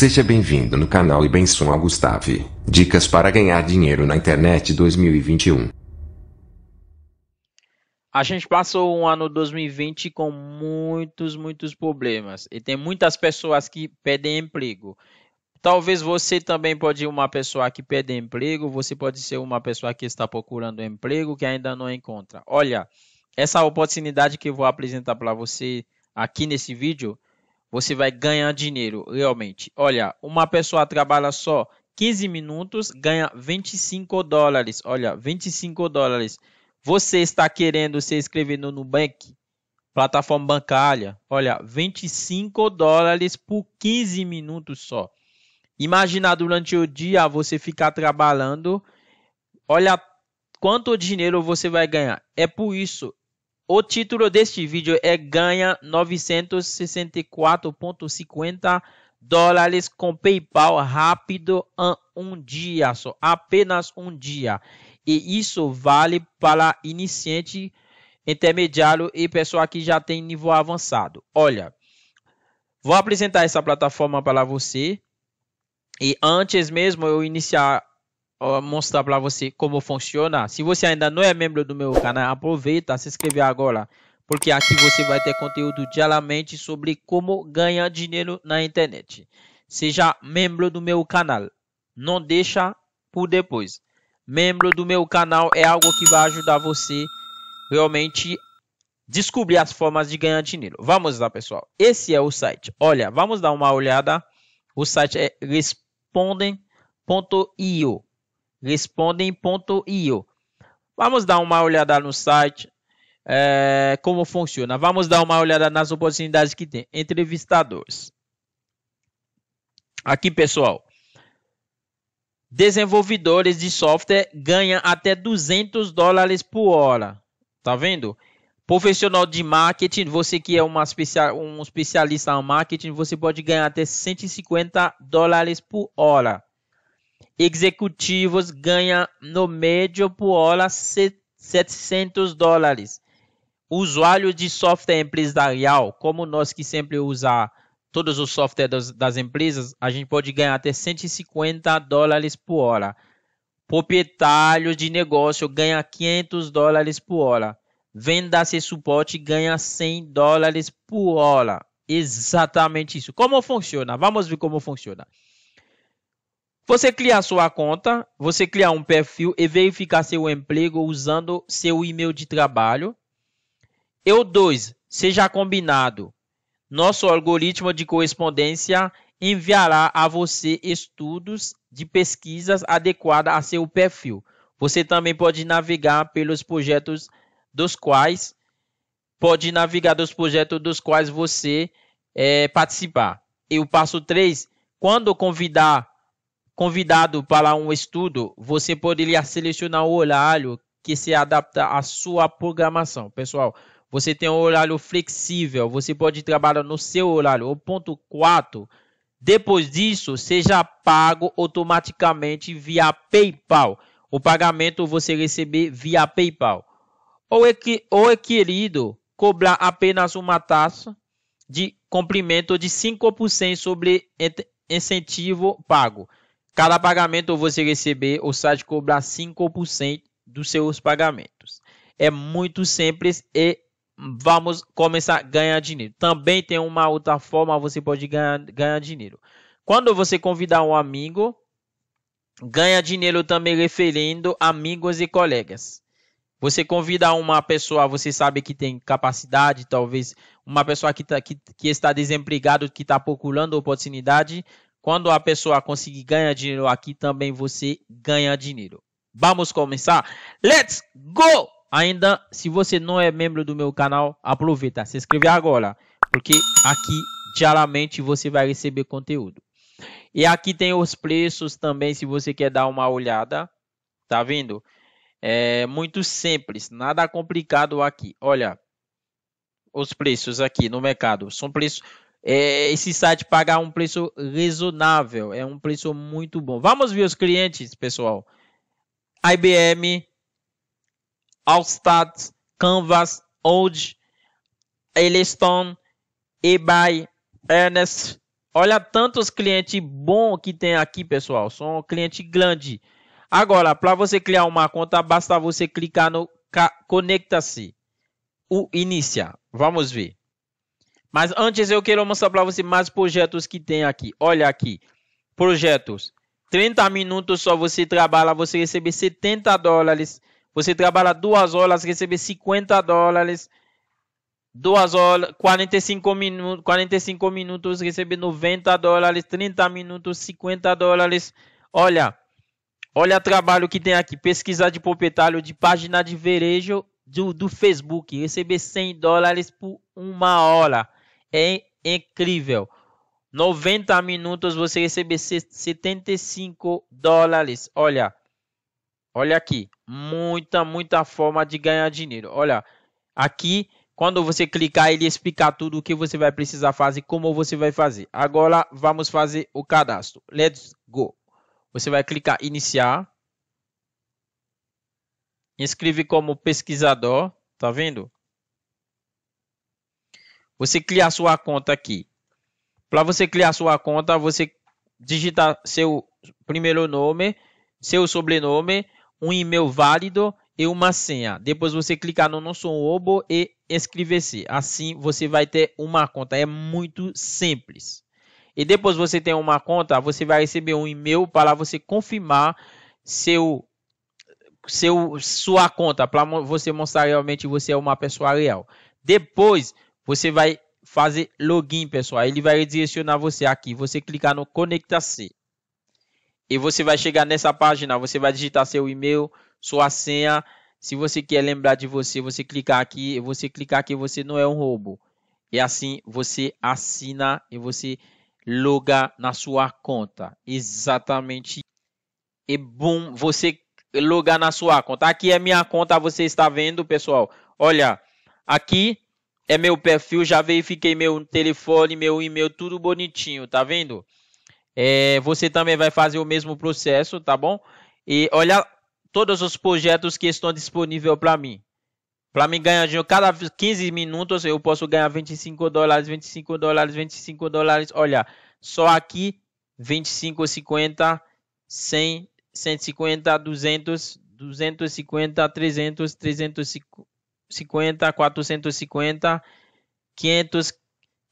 Seja bem-vindo no canal e ao Gustave. Dicas para ganhar dinheiro na internet 2021. A gente passou um ano 2020 com muitos, muitos problemas e tem muitas pessoas que pedem emprego. Talvez você também pode ser uma pessoa que pede emprego, você pode ser uma pessoa que está procurando emprego que ainda não encontra. Olha, essa oportunidade que eu vou apresentar para você aqui nesse vídeo você vai ganhar dinheiro, realmente. Olha, uma pessoa trabalha só 15 minutos, ganha 25 dólares. Olha, 25 dólares. Você está querendo se inscrever no Nubank? Plataforma bancária. Olha, 25 dólares por 15 minutos só. Imagina durante o dia você ficar trabalhando. Olha quanto dinheiro você vai ganhar. É por isso o título deste vídeo é Ganha 964,50 dólares com PayPal rápido em um dia só, apenas um dia. E isso vale para iniciante, intermediário e pessoa que já tem nível avançado. Olha, vou apresentar essa plataforma para você. E antes mesmo eu iniciar mostrar para você como funciona. Se você ainda não é membro do meu canal, aproveita, se inscreve agora, porque aqui você vai ter conteúdo diariamente sobre como ganhar dinheiro na internet. Seja membro do meu canal, não deixa por depois. Membro do meu canal é algo que vai ajudar você realmente descobrir as formas de ganhar dinheiro. Vamos lá, pessoal. Esse é o site. Olha, vamos dar uma olhada. O site é respondem.io. Respondem.io. Vamos dar uma olhada no site, é, como funciona. Vamos dar uma olhada nas oportunidades que tem. Entrevistadores. Aqui, pessoal. Desenvolvedores de software ganham até 200 dólares por hora. Tá vendo? Profissional de marketing, você que é uma especial, um especialista em marketing, você pode ganhar até 150 dólares por hora executivos ganham no médio por hora 700 dólares. Usuários de software empresarial, como nós que sempre usamos todos os softwares das empresas, a gente pode ganhar até 150 dólares por hora. Proprietário de negócio ganha 500 dólares por hora. Vendas e suporte ganha 100 dólares por hora. Exatamente isso. Como funciona? Vamos ver como funciona. Você criar sua conta, você criar um perfil e verificar seu emprego usando seu e-mail de trabalho. E o 2. Seja combinado. Nosso algoritmo de correspondência enviará a você estudos de pesquisas adequadas a seu perfil. Você também pode navegar pelos projetos dos quais pode navegar dos projetos dos quais você é, participar. E o passo 3, quando convidar convidado para um estudo, você poderia selecionar o horário que se adapta à sua programação. Pessoal, você tem um horário flexível, você pode trabalhar no seu horário. O ponto 4, depois disso, seja pago automaticamente via PayPal. O pagamento você receber via PayPal. Ou é, que, ou é querido cobrar apenas uma taxa de cumprimento de 5% sobre incentivo pago. Cada pagamento você receber, o site cobra 5% dos seus pagamentos. É muito simples e vamos começar a ganhar dinheiro. Também tem uma outra forma você pode ganhar, ganhar dinheiro. Quando você convidar um amigo, ganha dinheiro também referindo amigos e colegas. Você convida uma pessoa, você sabe que tem capacidade, talvez uma pessoa que, tá, que, que está desempregado, que está procurando oportunidade, quando a pessoa conseguir ganhar dinheiro aqui, também você ganha dinheiro. Vamos começar? Let's go! Ainda, se você não é membro do meu canal, aproveita, se inscreve agora, porque aqui diariamente você vai receber conteúdo. E aqui tem os preços também, se você quer dar uma olhada, tá vendo? É muito simples, nada complicado aqui. Olha, os preços aqui no mercado são preços é, esse site pagar um preço razoável, é um preço muito bom. Vamos ver os clientes, pessoal. IBM, Allstat, Canvas, Old, Eleston, eBay, Ernest. Olha tantos clientes bons que tem aqui, pessoal. São um cliente grande. Agora, para você criar uma conta, basta você clicar no conecta-se. O inicia. Vamos ver. Mas antes eu quero mostrar para você mais projetos que tem aqui. Olha aqui. Projetos. 30 minutos só você trabalha, você recebe 70 dólares. Você trabalha duas horas, recebe 50 dólares. Duas horas, 45 minutos, 45 minutos, recebe 90 dólares, 30 minutos, 50 dólares. Olha, olha o trabalho que tem aqui. Pesquisa de proprietário de página de verejo do, do Facebook. Receber 100 dólares por uma hora é incrível. 90 minutos você receber 75 dólares. Olha, olha aqui, muita, muita forma de ganhar dinheiro. Olha, aqui quando você clicar ele explica tudo o que você vai precisar fazer, como você vai fazer. Agora vamos fazer o cadastro. Let's go. Você vai clicar iniciar. Inscreve como pesquisador, tá vendo? Você criar sua conta aqui. Para você criar sua conta, você digitar seu primeiro nome, seu sobrenome, um e-mail válido e uma senha. Depois você clicar no nosso obo e inscrever-se. Assim você vai ter uma conta. É muito simples. E depois você tem uma conta, você vai receber um e-mail para você confirmar seu, seu sua conta, para você mostrar realmente que você é uma pessoa real. Depois você vai fazer login, pessoal. Ele vai direcionar você aqui. Você clicar no conectar-se. E você vai chegar nessa página. Você vai digitar seu e-mail, sua senha. Se você quer lembrar de você, você clicar aqui. Você clicar aqui, você não é um roubo. E assim você assina e você loga na sua conta. Exatamente. E bom, você logar na sua conta. Aqui é minha conta, você está vendo, pessoal. Olha, aqui é meu perfil, já verifiquei meu telefone, meu e-mail, tudo bonitinho, tá vendo? É, você também vai fazer o mesmo processo, tá bom? E olha todos os projetos que estão disponíveis para mim. Para mim ganhar dinheiro, cada 15 minutos eu posso ganhar 25 dólares, 25 dólares, 25 dólares. Olha, só aqui 25, 50, 100, 150, 200, 250, 300, 350. 50, 450, 500,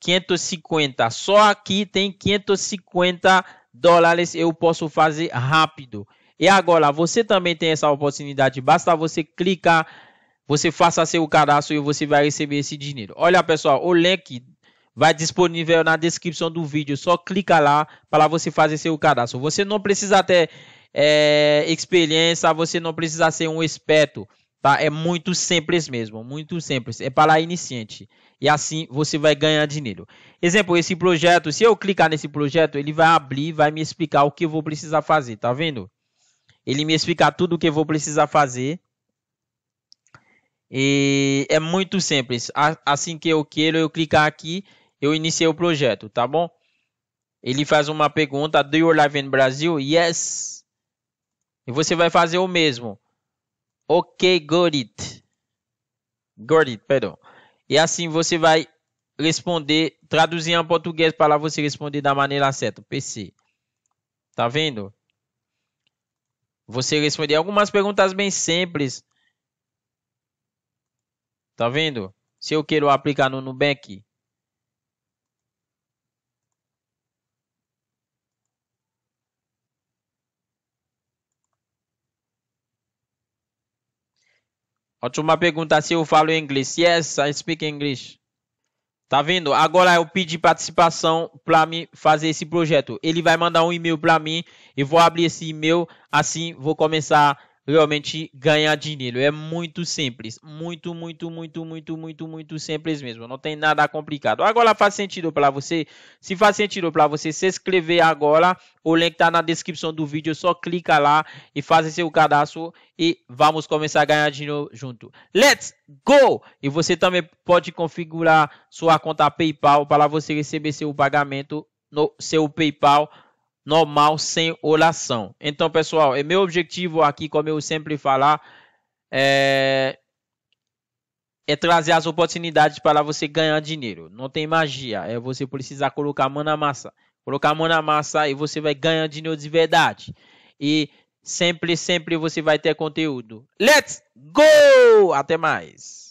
550. Só aqui tem 550 dólares eu posso fazer rápido. E agora você também tem essa oportunidade, basta você clicar, você faça seu cadastro e você vai receber esse dinheiro. Olha pessoal, o link vai disponível na descrição do vídeo, só clica lá para você fazer seu cadastro. Você não precisa ter é, experiência, você não precisa ser um esperto tá? É muito simples mesmo, muito simples. É para iniciante. E assim você vai ganhar dinheiro. Exemplo, esse projeto, se eu clicar nesse projeto, ele vai abrir, vai me explicar o que eu vou precisar fazer, tá vendo? Ele me explicar tudo o que eu vou precisar fazer. E é muito simples. Assim que eu quero, eu clicar aqui, eu iniciei o projeto, tá bom? Ele faz uma pergunta, do you live in Brasil? Yes. E você vai fazer o mesmo. Ok, got it. Got it, perdão. E assim você vai responder, traduzir em português para lá você responder da maneira certa. PC. Tá vendo? Você responder algumas perguntas bem simples. Tá vendo? Se eu quero aplicar no Nubank, Ótima pergunta se eu falo inglês. Yes, I speak English. Tá vendo? Agora eu pedi participação para me fazer esse projeto. Ele vai mandar um e-mail para mim. Eu vou abrir esse e-mail. Assim, vou começar realmente ganhar dinheiro. É muito simples. Muito, muito, muito, muito, muito, muito simples mesmo. Não tem nada complicado. Agora faz sentido para você? Se faz sentido para você se inscrever agora, o link está na descrição do vídeo. Só clica lá e faz seu cadastro e vamos começar a ganhar dinheiro junto. Let's go! E você também pode configurar sua conta PayPal para você receber seu pagamento no seu PayPal normal sem oração. Então, pessoal, é meu objetivo aqui, como eu sempre falar, é, é trazer as oportunidades para você ganhar dinheiro. Não tem magia, é você precisar colocar a mão na massa. Colocar a mão na massa e você vai ganhar dinheiro de verdade. E sempre, sempre você vai ter conteúdo. Let's go! Até mais!